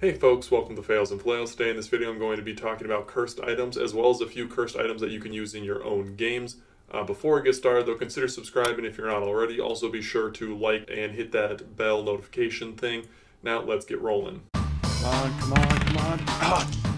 Hey folks, welcome to Fails and Flails. Today in this video I'm going to be talking about cursed items as well as a few cursed items that you can use in your own games. Uh, before we get started though, consider subscribing if you're not already. Also be sure to like and hit that bell notification thing. Now let's get rolling. Come on, come on, come on. Ah!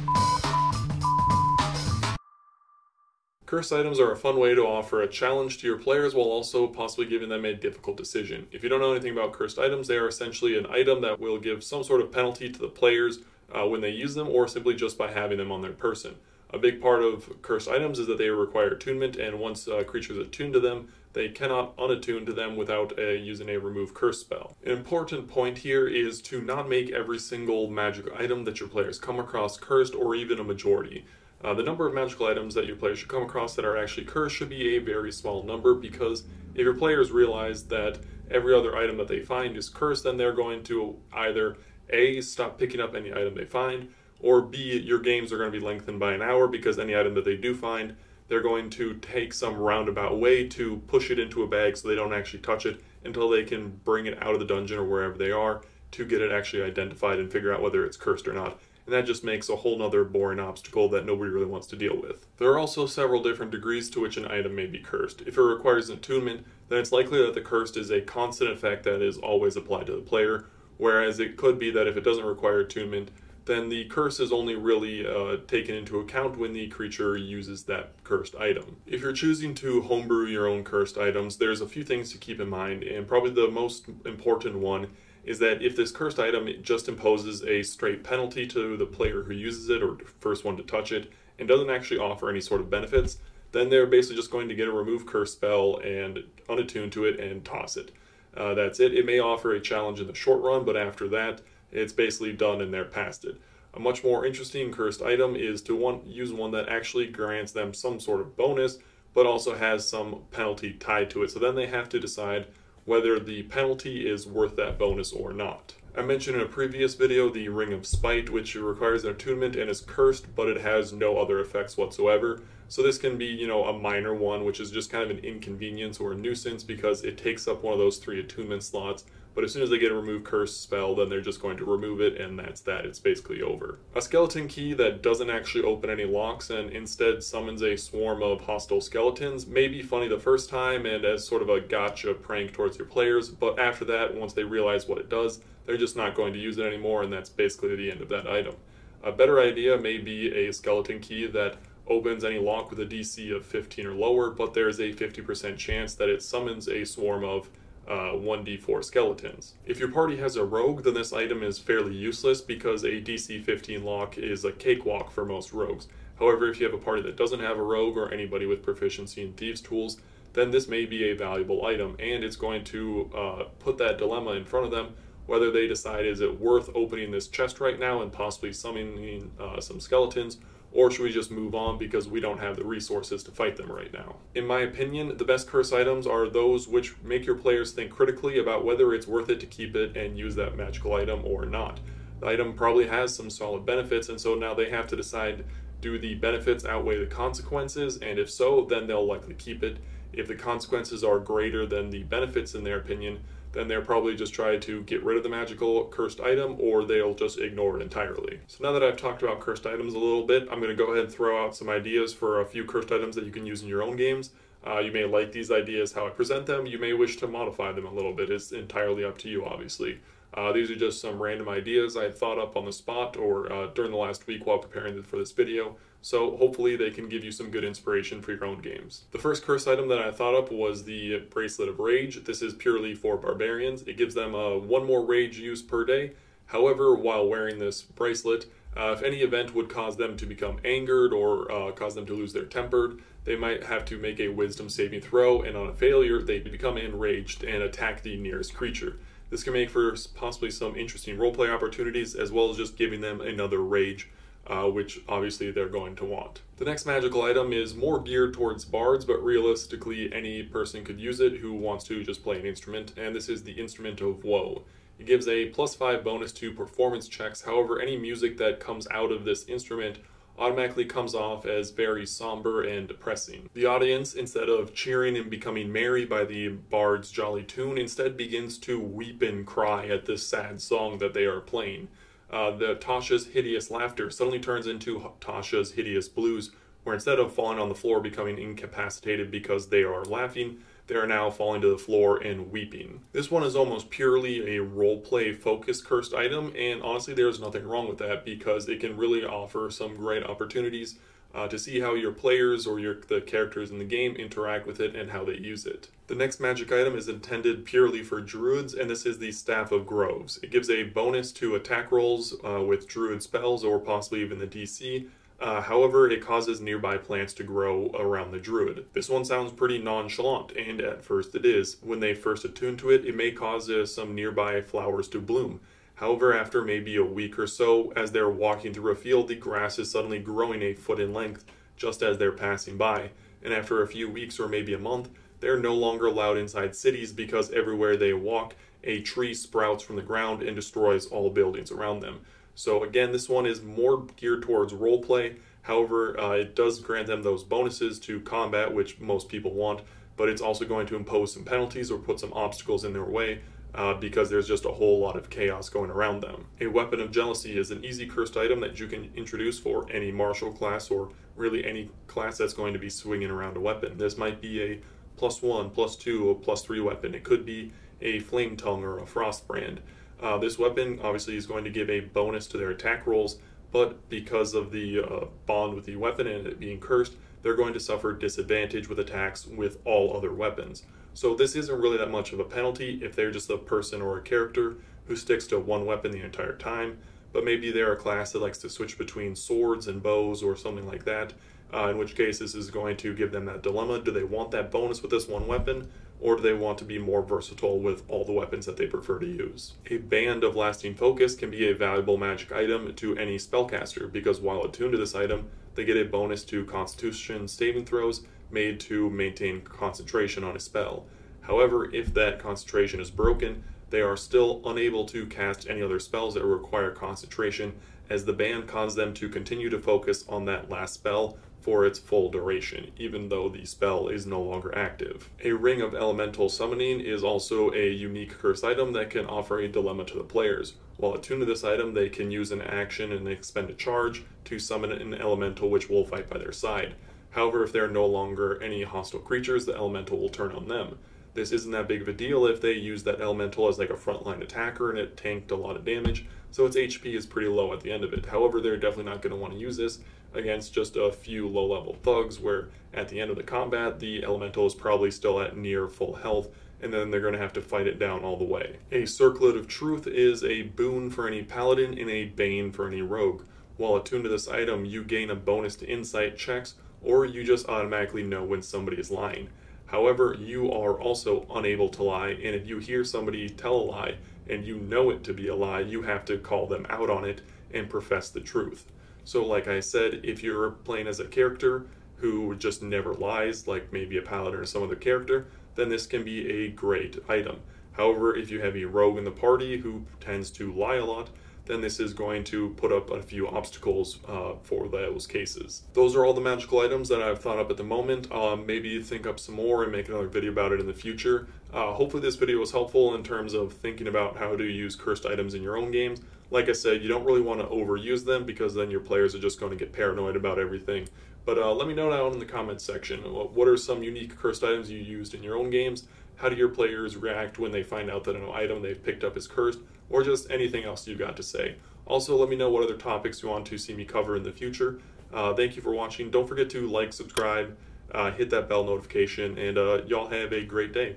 Cursed items are a fun way to offer a challenge to your players while also possibly giving them a difficult decision. If you don't know anything about cursed items, they are essentially an item that will give some sort of penalty to the players uh, when they use them or simply just by having them on their person. A big part of cursed items is that they require attunement, and once uh, creatures attune to them, they cannot unattune to them without uh, using a remove curse spell. An important point here is to not make every single magic item that your players come across cursed or even a majority. Uh, the number of magical items that your players should come across that are actually cursed should be a very small number because if your players realize that every other item that they find is cursed, then they're going to either A, stop picking up any item they find, or B, your games are going to be lengthened by an hour because any item that they do find, they're going to take some roundabout way to push it into a bag so they don't actually touch it until they can bring it out of the dungeon or wherever they are to get it actually identified and figure out whether it's cursed or not and that just makes a whole nother boring obstacle that nobody really wants to deal with. There are also several different degrees to which an item may be cursed. If it requires attunement, then it's likely that the cursed is a constant effect that is always applied to the player, whereas it could be that if it doesn't require attunement, then the curse is only really uh, taken into account when the creature uses that cursed item. If you're choosing to homebrew your own cursed items, there's a few things to keep in mind, and probably the most important one is that if this cursed item it just imposes a straight penalty to the player who uses it or the first one to touch it and doesn't actually offer any sort of benefits, then they're basically just going to get a remove curse spell and unattune to it and toss it. Uh, that's it. It may offer a challenge in the short run, but after that, it's basically done and they're past it. A much more interesting cursed item is to use one that actually grants them some sort of bonus, but also has some penalty tied to it. So then they have to decide whether the penalty is worth that bonus or not. I mentioned in a previous video the Ring of Spite, which requires an attunement and is cursed, but it has no other effects whatsoever. So this can be, you know, a minor one, which is just kind of an inconvenience or a nuisance because it takes up one of those three attunement slots, but as soon as they get a remove curse spell, then they're just going to remove it, and that's that. It's basically over. A skeleton key that doesn't actually open any locks and instead summons a swarm of hostile skeletons may be funny the first time and as sort of a gotcha prank towards your players, but after that, once they realize what it does, they're just not going to use it anymore, and that's basically the end of that item. A better idea may be a skeleton key that opens any lock with a DC of 15 or lower, but there's a 50% chance that it summons a swarm of uh, 1d4 skeletons. If your party has a rogue, then this item is fairly useless because a DC 15 lock is a cakewalk for most rogues. However, if you have a party that doesn't have a rogue or anybody with proficiency in thieves tools, then this may be a valuable item and it's going to uh, put that dilemma in front of them whether they decide is it worth opening this chest right now and possibly summoning uh, some skeletons or should we just move on because we don't have the resources to fight them right now? In my opinion, the best curse items are those which make your players think critically about whether it's worth it to keep it and use that magical item or not. The item probably has some solid benefits, and so now they have to decide do the benefits outweigh the consequences, and if so, then they'll likely keep it. If the consequences are greater than the benefits, in their opinion, then they'll probably just try to get rid of the magical cursed item or they'll just ignore it entirely. So now that I've talked about cursed items a little bit, I'm going to go ahead and throw out some ideas for a few cursed items that you can use in your own games. Uh, you may like these ideas how I present them. You may wish to modify them a little bit. It's entirely up to you, obviously. Uh, these are just some random ideas I thought up on the spot or uh, during the last week while preparing for this video, so hopefully they can give you some good inspiration for your own games. The first curse item that I thought up was the Bracelet of Rage. This is purely for barbarians. It gives them uh, one more rage use per day. However, while wearing this bracelet, uh, if any event would cause them to become angered or uh, cause them to lose their temper, they might have to make a wisdom saving throw, and on a failure, they become enraged and attack the nearest creature. This can make for possibly some interesting roleplay opportunities, as well as just giving them another rage, uh, which obviously they're going to want. The next magical item is more geared towards bards, but realistically any person could use it who wants to just play an instrument, and this is the Instrument of Woe. It gives a plus 5 bonus to performance checks, however any music that comes out of this instrument automatically comes off as very somber and depressing. The audience, instead of cheering and becoming merry by the bard's jolly tune, instead begins to weep and cry at this sad song that they are playing. Uh, the Tasha's hideous laughter suddenly turns into Tasha's hideous blues, where instead of falling on the floor becoming incapacitated because they are laughing, they are now falling to the floor and weeping. This one is almost purely a roleplay focused cursed item, and honestly, there's nothing wrong with that because it can really offer some great opportunities uh, to see how your players or your the characters in the game interact with it and how they use it. The next magic item is intended purely for druids, and this is the Staff of Groves. It gives a bonus to attack rolls uh, with druid spells or possibly even the DC, uh, however, it causes nearby plants to grow around the druid. This one sounds pretty nonchalant, and at first it is. When they first attune to it, it may cause uh, some nearby flowers to bloom. However, after maybe a week or so, as they're walking through a field, the grass is suddenly growing a foot in length just as they're passing by. And after a few weeks or maybe a month, they're no longer allowed inside cities because everywhere they walk, a tree sprouts from the ground and destroys all buildings around them. So again, this one is more geared towards role play. However, uh, it does grant them those bonuses to combat, which most people want, but it's also going to impose some penalties or put some obstacles in their way uh, because there's just a whole lot of chaos going around them. A Weapon of Jealousy is an easy cursed item that you can introduce for any martial class or really any class that's going to be swinging around a weapon. This might be a plus one, plus two, or plus three weapon. It could be a Flame Tongue or a Frost Brand. Uh, this weapon obviously is going to give a bonus to their attack rolls, but because of the uh, bond with the weapon and it being cursed, they're going to suffer disadvantage with attacks with all other weapons. So this isn't really that much of a penalty if they're just a person or a character who sticks to one weapon the entire time, but maybe they're a class that likes to switch between swords and bows or something like that, uh, in which case this is going to give them that dilemma. Do they want that bonus with this one weapon, or do they want to be more versatile with all the weapons that they prefer to use? A band of lasting focus can be a valuable magic item to any spellcaster because while attuned to this item, they get a bonus to constitution saving throws made to maintain concentration on a spell. However, if that concentration is broken, they are still unable to cast any other spells that require concentration, as the band causes them to continue to focus on that last spell for its full duration, even though the spell is no longer active. A Ring of Elemental Summoning is also a unique curse item that can offer a dilemma to the players. While attuned to this item, they can use an action and expend a charge to summon an elemental which will fight by their side. However, if there are no longer any hostile creatures, the elemental will turn on them. This isn't that big of a deal if they use that elemental as like a frontline attacker and it tanked a lot of damage, so its HP is pretty low at the end of it. However, they're definitely not going to want to use this against just a few low level thugs, where at the end of the combat, the elemental is probably still at near full health, and then they're going to have to fight it down all the way. A Circlet of Truth is a boon for any paladin and a bane for any rogue. While attuned to this item, you gain a bonus to insight checks, or you just automatically know when somebody is lying. However, you are also unable to lie, and if you hear somebody tell a lie and you know it to be a lie, you have to call them out on it and profess the truth. So, like I said, if you're playing as a character who just never lies, like maybe a paladin or some other character, then this can be a great item. However, if you have a rogue in the party who tends to lie a lot, then this is going to put up a few obstacles uh, for those cases. Those are all the magical items that I've thought up at the moment. Um, maybe think up some more and make another video about it in the future. Uh, hopefully this video was helpful in terms of thinking about how to use cursed items in your own games. Like I said, you don't really want to overuse them because then your players are just going to get paranoid about everything. But uh, let me know down in the comments section uh, what are some unique cursed items you used in your own games? How do your players react when they find out that an item they've picked up is cursed? Or just anything else you've got to say. Also, let me know what other topics you want to see me cover in the future. Uh, thank you for watching. Don't forget to like, subscribe, uh, hit that bell notification, and uh, y'all have a great day.